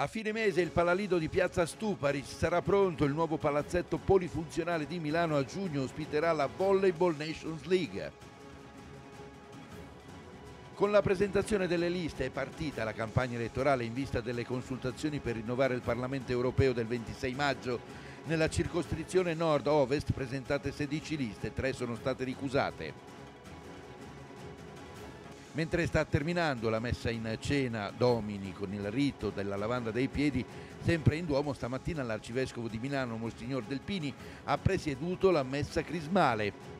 A fine mese il Palalido di Piazza Stupari sarà pronto, il nuovo palazzetto polifunzionale di Milano a giugno ospiterà la Volleyball Nations League. Con la presentazione delle liste è partita la campagna elettorale in vista delle consultazioni per rinnovare il Parlamento europeo del 26 maggio. Nella circoscrizione nord-ovest presentate 16 liste, 3 sono state ricusate. Mentre sta terminando la messa in cena domini con il rito della lavanda dei piedi, sempre in Duomo stamattina l'arcivescovo di Milano, Monsignor Delpini, ha presieduto la messa crismale.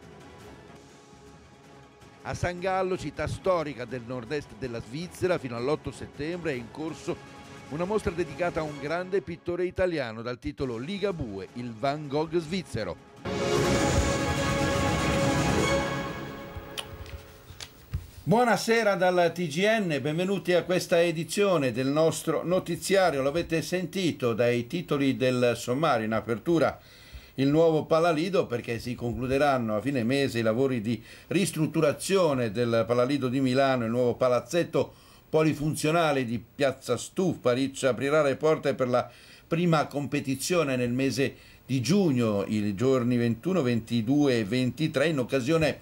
A San Gallo, città storica del nord-est della Svizzera, fino all'8 settembre è in corso una mostra dedicata a un grande pittore italiano dal titolo Ligabue, il Van Gogh svizzero. Buonasera dal TGN, benvenuti a questa edizione del nostro notiziario. L'avete sentito dai titoli del sommario in apertura il nuovo Palalido perché si concluderanno a fine mese i lavori di ristrutturazione del Palalido di Milano, il nuovo palazzetto polifunzionale di Piazza Stufa, Riccia aprirà le porte per la prima competizione nel mese di giugno, i giorni 21, 22 e 23, in occasione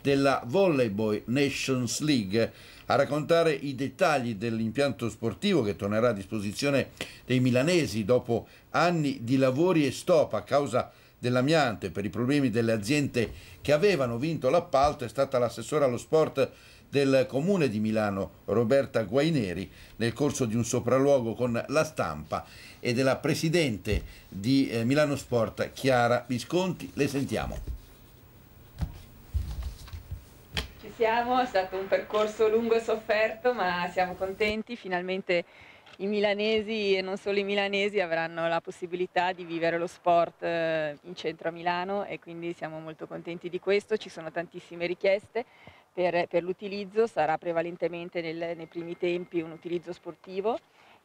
della Volleyball Nations League. A raccontare i dettagli dell'impianto sportivo che tornerà a disposizione dei milanesi dopo anni di lavori e stop a causa dell'amianto e per i problemi delle aziende che avevano vinto l'appalto è stata l'assessore allo sport del Comune di Milano Roberta Guaineri nel corso di un sopralluogo con la stampa e della Presidente di eh, Milano Sport Chiara Visconti. Le sentiamo. Ci siamo, è stato un percorso lungo e sofferto ma siamo contenti, finalmente i milanesi e non solo i milanesi avranno la possibilità di vivere lo sport eh, in centro a Milano e quindi siamo molto contenti di questo, ci sono tantissime richieste per, per l'utilizzo sarà prevalentemente nel, nei primi tempi un utilizzo sportivo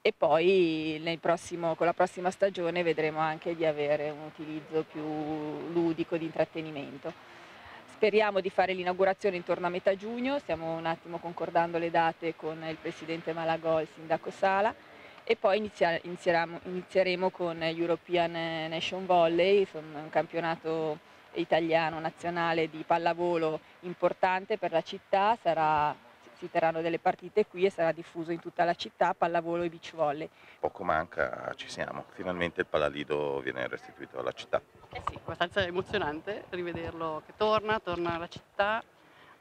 e poi prossimo, con la prossima stagione vedremo anche di avere un utilizzo più ludico di intrattenimento. Speriamo di fare l'inaugurazione intorno a metà giugno, stiamo un attimo concordando le date con il presidente Malagò e il sindaco Sala e poi inizieremo con European Nation Volley, un campionato italiano nazionale di pallavolo importante per la città, sarà, si terranno delle partite qui e sarà diffuso in tutta la città pallavolo e beach volley. Poco manca, ci siamo, finalmente il Palalido viene restituito alla città. Eh sì, abbastanza emozionante rivederlo che torna, torna alla città,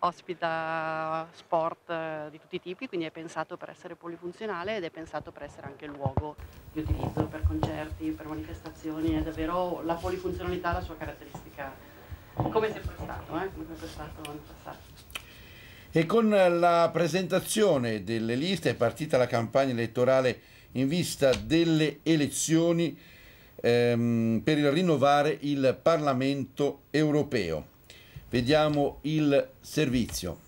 ospita sport eh, di tutti i tipi, quindi è pensato per essere polifunzionale ed è pensato per essere anche luogo di utilizzo per concerti, per manifestazioni, è davvero la polifunzionalità la sua caratteristica, come sempre stato, eh? come sempre stato nel passato. E con la presentazione delle liste è partita la campagna elettorale in vista delle elezioni ehm, per rinnovare il Parlamento europeo. Vediamo il servizio.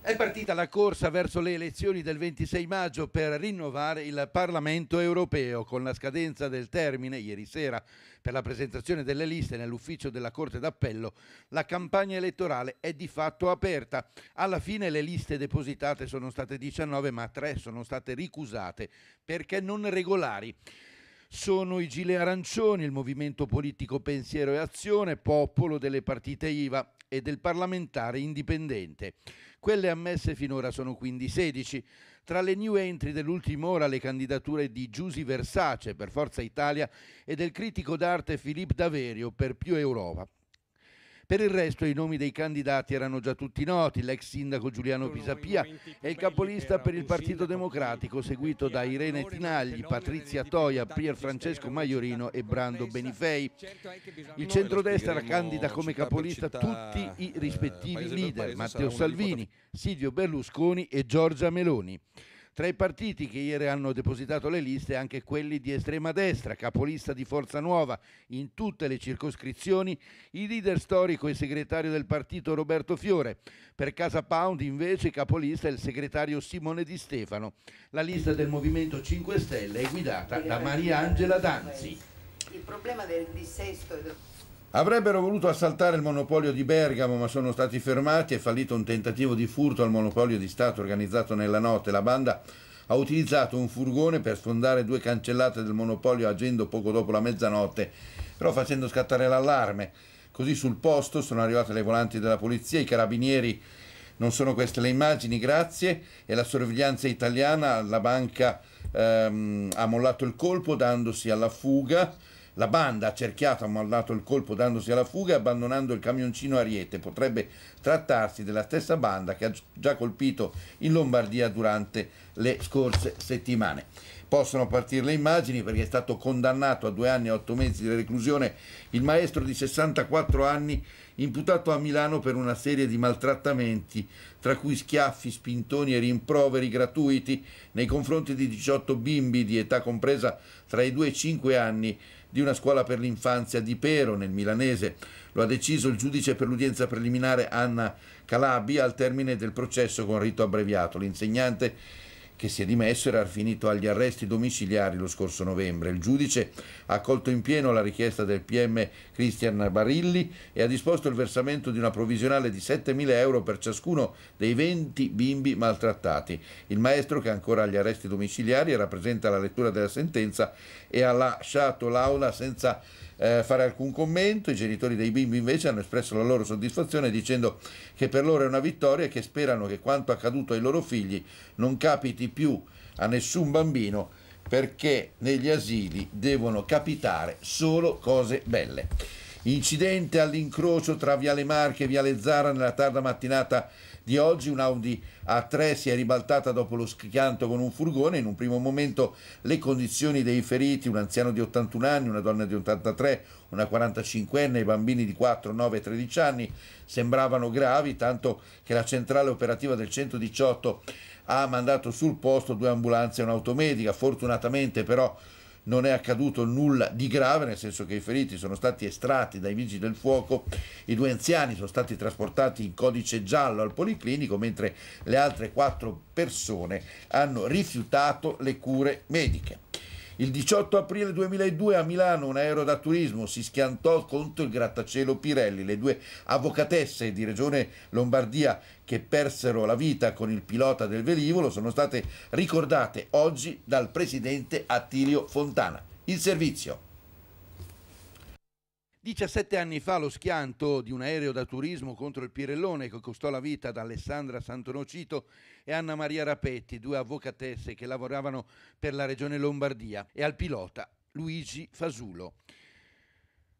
È partita la corsa verso le elezioni del 26 maggio per rinnovare il Parlamento europeo con la scadenza del termine ieri sera per la presentazione delle liste nell'ufficio della Corte d'Appello. La campagna elettorale è di fatto aperta. Alla fine le liste depositate sono state 19 ma 3 sono state ricusate perché non regolari sono i Gile Arancioni, il movimento politico Pensiero e Azione, popolo delle partite IVA e del parlamentare indipendente. Quelle ammesse finora sono quindi 16. Tra le new entry dell'ultima ora le candidature di Giusy Versace per Forza Italia e del critico d'arte Filippo Daverio per Più Europa. Per il resto i nomi dei candidati erano già tutti noti, l'ex sindaco Giuliano Pisapia e il capolista per il Partito Democratico seguito da Irene Tinagli, Patrizia Toia, Pier Francesco Maiorino e Brando Benifei. Certo, il centrodestra candida come capolista tutti i rispettivi eh, leader, Matteo Salvini, Silvio Berlusconi e Giorgia Meloni. Tra i partiti che ieri hanno depositato le liste anche quelli di estrema destra, capolista di Forza Nuova in tutte le circoscrizioni, il leader storico e segretario del partito Roberto Fiore. Per Casa Pound invece capolista è il segretario Simone Di Stefano. La lista del Movimento 5 Stelle è guidata da Maria Angela Danzi. Il problema del dissesto Avrebbero voluto assaltare il monopolio di Bergamo, ma sono stati fermati. È fallito un tentativo di furto al monopolio di Stato organizzato nella notte. La banda ha utilizzato un furgone per sfondare due cancellate del monopolio agendo poco dopo la mezzanotte, però facendo scattare l'allarme. Così sul posto sono arrivate le volanti della polizia, i carabinieri. Non sono queste le immagini, grazie. E la sorveglianza italiana, la banca ehm, ha mollato il colpo dandosi alla fuga la banda, accerchiata, ha mollato il colpo dandosi alla fuga e abbandonando il camioncino Ariete. Potrebbe trattarsi della stessa banda che ha già colpito in Lombardia durante le scorse settimane possono partire le immagini perché è stato condannato a due anni e otto mesi di reclusione il maestro di 64 anni imputato a Milano per una serie di maltrattamenti, tra cui schiaffi, spintoni e rimproveri gratuiti nei confronti di 18 bimbi di età compresa tra i 2 e i 5 anni di una scuola per l'infanzia di Pero, nel milanese. Lo ha deciso il giudice per l'udienza preliminare Anna Calabi al termine del processo con rito abbreviato. L'insegnante che si è dimesso, era finito agli arresti domiciliari lo scorso novembre. Il giudice ha accolto in pieno la richiesta del PM Cristian Barilli e ha disposto il versamento di una provvisionale di 7.000 euro per ciascuno dei 20 bimbi maltrattati. Il maestro, che è ancora agli arresti domiciliari, rappresenta la lettura della sentenza e ha lasciato l'aula senza eh, fare alcun commento, i genitori dei bimbi invece hanno espresso la loro soddisfazione dicendo che per loro è una vittoria e che sperano che quanto accaduto ai loro figli non capiti più a nessun bambino perché negli asili devono capitare solo cose belle. Incidente all'incrocio tra Viale Marche e Viale Zara nella tarda mattinata di oggi, un'Audi A3 si è ribaltata dopo lo schianto con un furgone, in un primo momento le condizioni dei feriti, un anziano di 81 anni, una donna di 83, una 45enne, i bambini di 4, 9 e 13 anni sembravano gravi, tanto che la centrale operativa del 118 ha mandato sul posto due ambulanze e un'automedica, fortunatamente però non è accaduto nulla di grave, nel senso che i feriti sono stati estratti dai vigili del fuoco, i due anziani sono stati trasportati in codice giallo al policlinico, mentre le altre quattro persone hanno rifiutato le cure mediche. Il 18 aprile 2002 a Milano un aereo da turismo si schiantò contro il grattacielo Pirelli. Le due avvocatesse di Regione Lombardia che persero la vita con il pilota del velivolo sono state ricordate oggi dal presidente Attilio Fontana. Il servizio. 17 anni fa lo schianto di un aereo da turismo contro il Pirellone che costò la vita ad Alessandra Santonocito e Anna Maria Rapetti, due avvocatesse che lavoravano per la regione Lombardia, e al pilota Luigi Fasulo.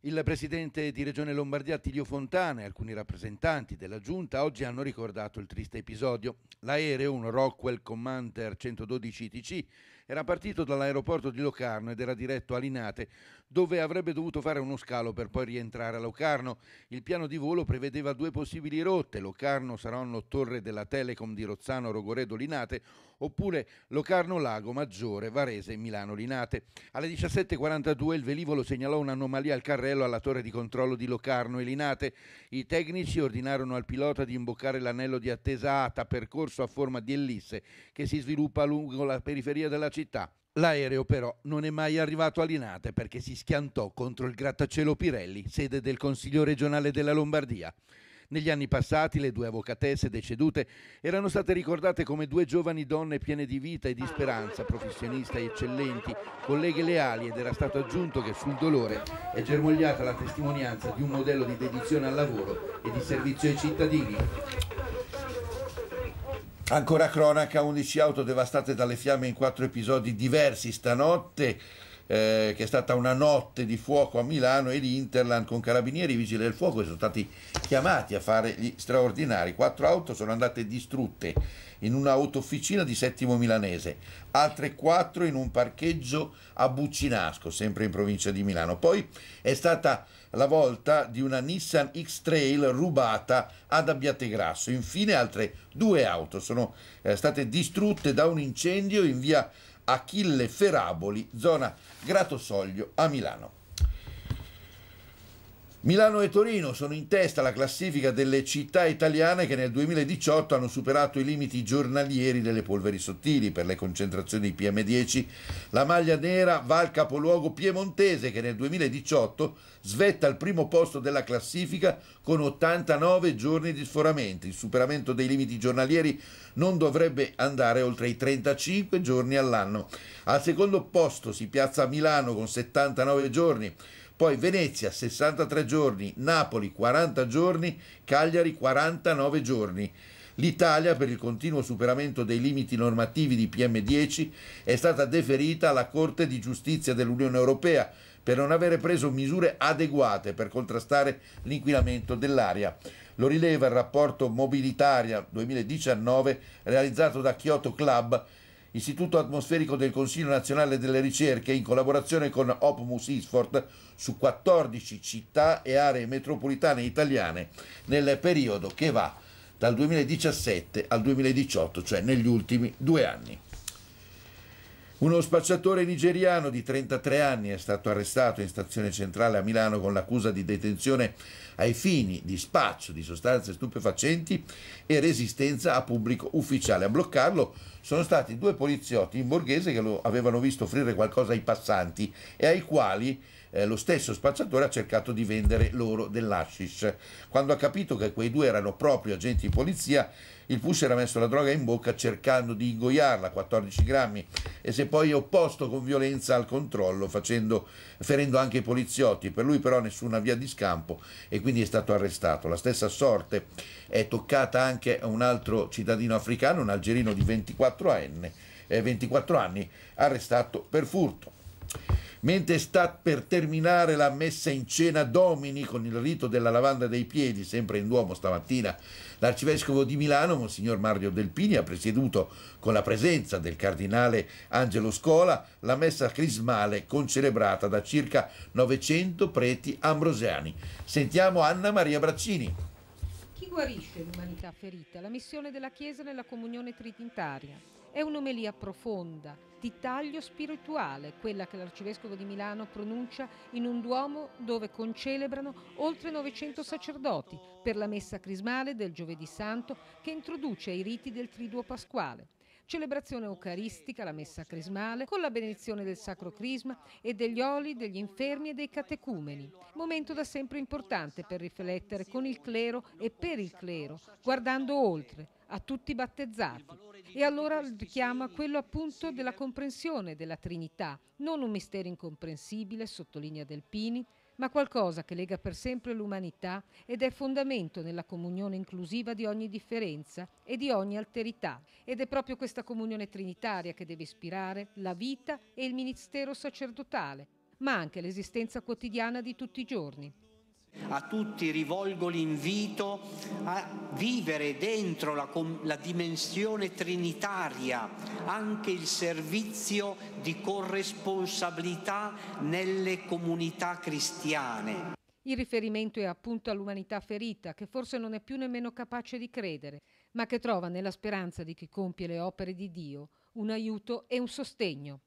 Il presidente di Regione Lombardia Tilio Fontana e alcuni rappresentanti della giunta oggi hanno ricordato il triste episodio. L'aereo, un Rockwell Commander 112 ITC, era partito dall'aeroporto di Locarno ed era diretto a Linate, dove avrebbe dovuto fare uno scalo per poi rientrare a Locarno. Il piano di volo prevedeva due possibili rotte, Locarno-Saronno-Torre della Telecom di Rozzano-Rogoredo-Linate oppure Locarno Lago Maggiore, Varese, Milano Linate. Alle 17.42 il velivolo segnalò un'anomalia al carrello alla torre di controllo di Locarno e Linate. I tecnici ordinarono al pilota di imboccare l'anello di attesa ATA, percorso a forma di ellisse, che si sviluppa lungo la periferia della città. L'aereo però non è mai arrivato a Linate perché si schiantò contro il grattacielo Pirelli, sede del Consiglio regionale della Lombardia. Negli anni passati le due avvocatesse decedute erano state ricordate come due giovani donne piene di vita e di speranza, professioniste eccellenti, colleghe leali ed era stato aggiunto che sul dolore è germogliata la testimonianza di un modello di dedizione al lavoro e di servizio ai cittadini. Ancora cronaca, 11 auto devastate dalle fiamme in quattro episodi diversi stanotte eh, che è stata una notte di fuoco a Milano e l'Interland con carabinieri e vigili del fuoco che sono stati chiamati a fare gli straordinari. Quattro auto sono andate distrutte in un'autofficina di Settimo Milanese, altre quattro in un parcheggio a Buccinasco, sempre in provincia di Milano. Poi è stata la volta di una Nissan X-Trail rubata ad Abbiategrasso. Infine altre due auto sono eh, state distrutte da un incendio in via Achille Feraboli, zona Grato Soglio a Milano. Milano e Torino sono in testa alla classifica delle città italiane che nel 2018 hanno superato i limiti giornalieri delle polveri sottili per le concentrazioni PM10. La maglia nera va al capoluogo piemontese che nel 2018 svetta al primo posto della classifica con 89 giorni di sforamenti. Il superamento dei limiti giornalieri non dovrebbe andare oltre i 35 giorni all'anno. Al secondo posto si piazza Milano con 79 giorni poi Venezia 63 giorni, Napoli 40 giorni, Cagliari 49 giorni. L'Italia, per il continuo superamento dei limiti normativi di PM10, è stata deferita alla Corte di giustizia dell'Unione Europea per non avere preso misure adeguate per contrastare l'inquinamento dell'aria. Lo rileva il rapporto Mobilitaria 2019 realizzato da Kyoto Club Istituto Atmosferico del Consiglio Nazionale delle Ricerche, in collaborazione con Opmus Isfort, su 14 città e aree metropolitane italiane nel periodo che va dal 2017 al 2018, cioè negli ultimi due anni. Uno spacciatore nigeriano di 33 anni è stato arrestato in stazione centrale a Milano con l'accusa di detenzione ai fini di spaccio di sostanze stupefacenti e resistenza a pubblico ufficiale. A bloccarlo sono stati due poliziotti in borghese che lo avevano visto offrire qualcosa ai passanti e ai quali eh, lo stesso spacciatore ha cercato di vendere loro dell'ashish. Quando ha capito che quei due erano proprio agenti di polizia, il pusher ha messo la droga in bocca cercando di ingoiarla, 14 grammi, e si è poi opposto con violenza al controllo, facendo, ferendo anche i poliziotti. Per lui però nessuna via di scampo e quindi è stato arrestato. La stessa sorte è toccata anche a un altro cittadino africano, un algerino di 24 anni, eh, 24 anni arrestato per furto mentre sta per terminare la messa in cena domini con il rito della lavanda dei piedi, sempre in Duomo stamattina. L'arcivescovo di Milano, Monsignor Mario Delpini, ha presieduto con la presenza del cardinale Angelo Scola la messa crismale concelebrata da circa 900 preti ambrosiani. Sentiamo Anna Maria Braccini. Chi guarisce l'umanità ferita? La missione della Chiesa nella comunione trinitaria. È un'omelia profonda, di taglio spirituale, quella che l'arcivescovo di Milano pronuncia in un duomo dove concelebrano oltre 900 sacerdoti per la messa crismale del giovedì santo che introduce i riti del triduo pasquale. Celebrazione eucaristica, la messa crismale, con la benedizione del sacro crisma e degli oli, degli infermi e dei catecumeni. Momento da sempre importante per riflettere con il clero e per il clero, guardando oltre, a tutti i battezzati. E allora richiama quello appunto della comprensione della Trinità, non un mistero incomprensibile, sottolinea Delpini, ma qualcosa che lega per sempre l'umanità ed è fondamento nella comunione inclusiva di ogni differenza e di ogni alterità. Ed è proprio questa comunione trinitaria che deve ispirare la vita e il ministero sacerdotale, ma anche l'esistenza quotidiana di tutti i giorni. A tutti rivolgo l'invito a vivere dentro la, la dimensione trinitaria anche il servizio di corresponsabilità nelle comunità cristiane. Il riferimento è appunto all'umanità ferita, che forse non è più nemmeno capace di credere, ma che trova nella speranza di chi compie le opere di Dio un aiuto e un sostegno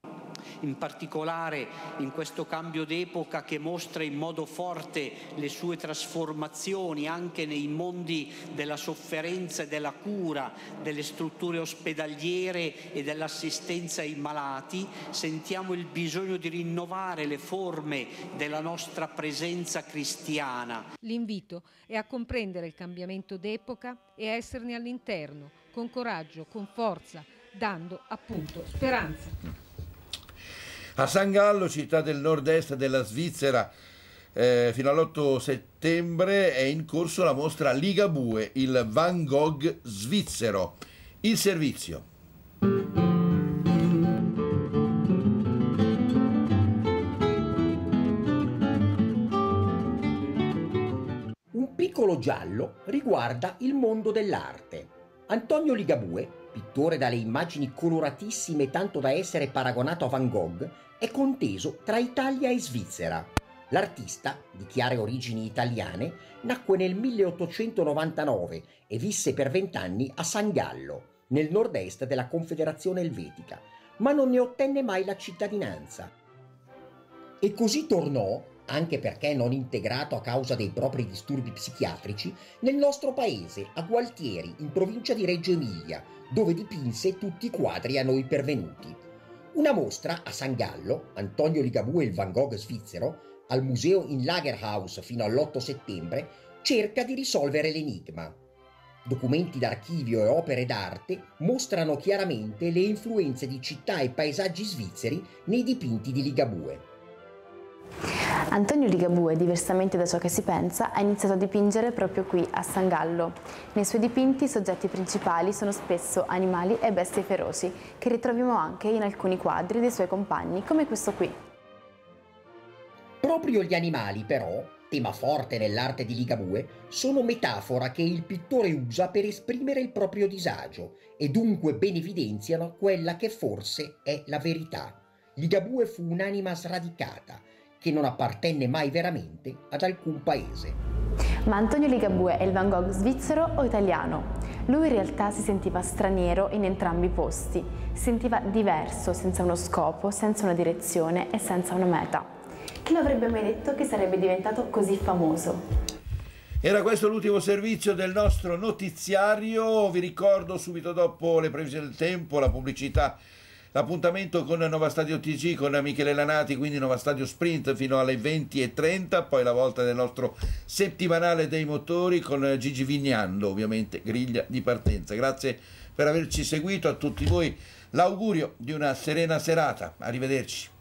in particolare in questo cambio d'epoca che mostra in modo forte le sue trasformazioni anche nei mondi della sofferenza e della cura, delle strutture ospedaliere e dell'assistenza ai malati, sentiamo il bisogno di rinnovare le forme della nostra presenza cristiana. L'invito è a comprendere il cambiamento d'epoca e a esserne all'interno, con coraggio, con forza, dando appunto speranza. A San Gallo, città del nord-est della Svizzera, eh, fino all'8 settembre è in corso la mostra Ligabue, il Van Gogh svizzero. Il servizio. Un piccolo giallo riguarda il mondo dell'arte. Antonio Ligabue, pittore dalle immagini coloratissime tanto da essere paragonato a Van Gogh, è conteso tra Italia e Svizzera. L'artista, di chiare origini italiane, nacque nel 1899 e visse per vent'anni a San Gallo, nel nord-est della Confederazione Elvetica, ma non ne ottenne mai la cittadinanza. E così tornò, anche perché non integrato a causa dei propri disturbi psichiatrici, nel nostro paese, a Gualtieri, in provincia di Reggio Emilia, dove dipinse tutti i quadri a noi pervenuti. Una mostra a San Gallo, Antonio Ligabue e il Van Gogh svizzero, al museo in Lagerhaus fino all'8 settembre, cerca di risolvere l'enigma. Documenti d'archivio e opere d'arte mostrano chiaramente le influenze di città e paesaggi svizzeri nei dipinti di Ligabue. Antonio Ligabue, diversamente da ciò che si pensa, ha iniziato a dipingere proprio qui, a San Gallo. Nei suoi dipinti i soggetti principali sono spesso animali e bestie feroci, che ritroviamo anche in alcuni quadri dei suoi compagni, come questo qui. Proprio gli animali, però, tema forte nell'arte di Ligabue, sono metafora che il pittore usa per esprimere il proprio disagio e dunque ben evidenziano quella che forse è la verità. Ligabue fu un'anima sradicata, che non appartenne mai veramente ad alcun paese. Ma Antonio Ligabue è il Van Gogh svizzero o italiano? Lui in realtà si sentiva straniero in entrambi i posti, si sentiva diverso, senza uno scopo, senza una direzione e senza una meta. Chi lo avrebbe mai detto che sarebbe diventato così famoso? Era questo l'ultimo servizio del nostro notiziario, vi ricordo subito dopo le previsioni del tempo, la pubblicità L'appuntamento con Nova Stadio TG con Michele Lanati, quindi Nova Stadio Sprint fino alle 20.30, poi la volta del nostro settimanale dei motori con Gigi Vignando, ovviamente griglia di partenza. Grazie per averci seguito, a tutti voi l'augurio di una serena serata. Arrivederci.